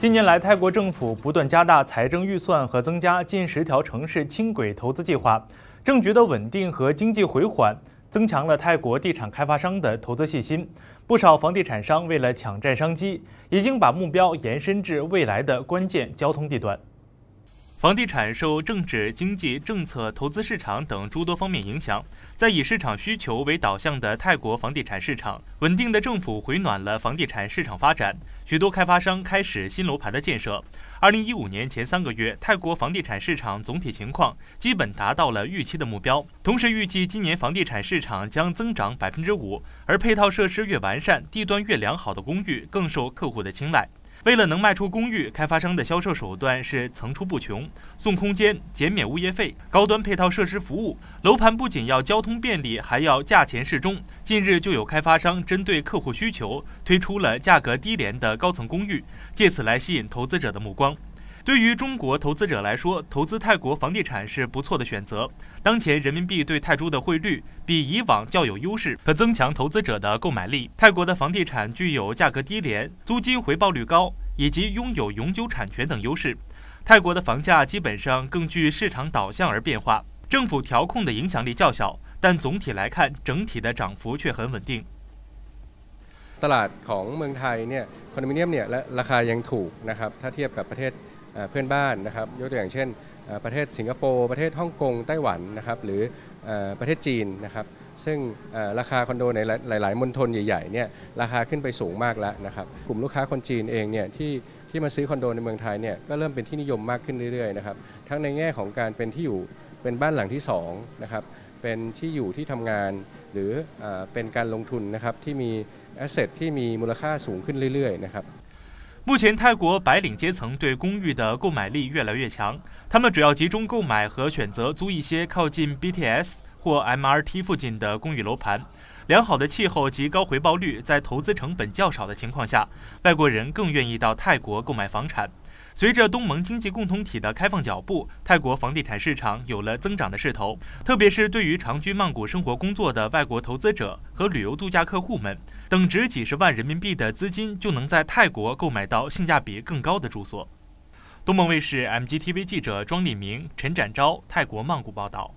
近年来，泰国政府不断加大财政预算和增加近十条城市轻轨投资计划。政局的稳定和经济回缓，增强了泰国地产开发商的投资信心。不少房地产商为了抢占商机，已经把目标延伸至未来的关键交通地段。房地产受政治、经济、政策、投资、市场等诸多方面影响，在以市场需求为导向的泰国房地产市场，稳定的政府回暖了房地产市场发展，许多开发商开始新楼盘的建设。二零一五年前三个月，泰国房地产市场总体情况基本达到了预期的目标，同时预计今年房地产市场将增长百分之五。而配套设施越完善、地段越良好的公寓更受客户的青睐。为了能卖出公寓，开发商的销售手段是层出不穷：送空间、减免物业费、高端配套设施服务。楼盘不仅要交通便利，还要价钱适中。近日，就有开发商针对客户需求，推出了价格低廉的高层公寓，借此来吸引投资者的目光。对于中国投资者来说，投资泰国房地产是不错的选择。当前人民币对泰铢的汇率比以往较有优势，可增强投资者的购买力。泰国的房地产具有价格低廉、租金回报率高以及拥有永久产权等优势。泰国的房价基本上更具市场导向而变化，政府调控的影响力较小，但总体来看，整体的涨幅却很稳定。ตลาดของเมืองไทยเนี่ยคอนโดมิเนียมเนี่ยและราคายังถูกนะครับถ้าเทียบกับประเทศเพื่อนบ้านนะครับยกตัวอย่างเช่นประเทศสิงคโปร์ประเทศฮ่องกงไต้หวันนะครับหรือประเทศจีนนะครับซึ่งราคาคอนโดในหลาย ๆมณฑลใหญ่ๆเนี่ยราคาขึ้นไปสูงมากแล้วนะครับกลุ่มลูกค้าคนจีนเองเนี่ยที่ที่มาซื้อคอนโดในเมืองไทยเนี่ยก็เริ่มเป็นที่นิยมมากขึ้นเรื่อยๆนะครับทั้งในแง่ของการเป็นที่อยู่เป็นบ้านหลังที่2นะครับเป็นที่อยู่ที่ทำงานหรือเป็นการลงทุนนะครับที่มีแอสเซทที่มีมูลค่าสูงขึ้นเรื่อยๆนะครับ目前，泰国白领阶层对公寓的购买力越来越强，他们主要集中购买和选择租一些靠近 BTS 或 MRT 附近的公寓楼盘。良好的气候及高回报率，在投资成本较少的情况下，外国人更愿意到泰国购买房产。随着东盟经济共同体的开放脚步，泰国房地产市场有了增长的势头，特别是对于长居曼谷生活工作的外国投资者和旅游度假客户们。等值几十万人民币的资金就能在泰国购买到性价比更高的住所。东盟卫视 MGTV 记者庄立明、陈展昭，泰国曼谷报道。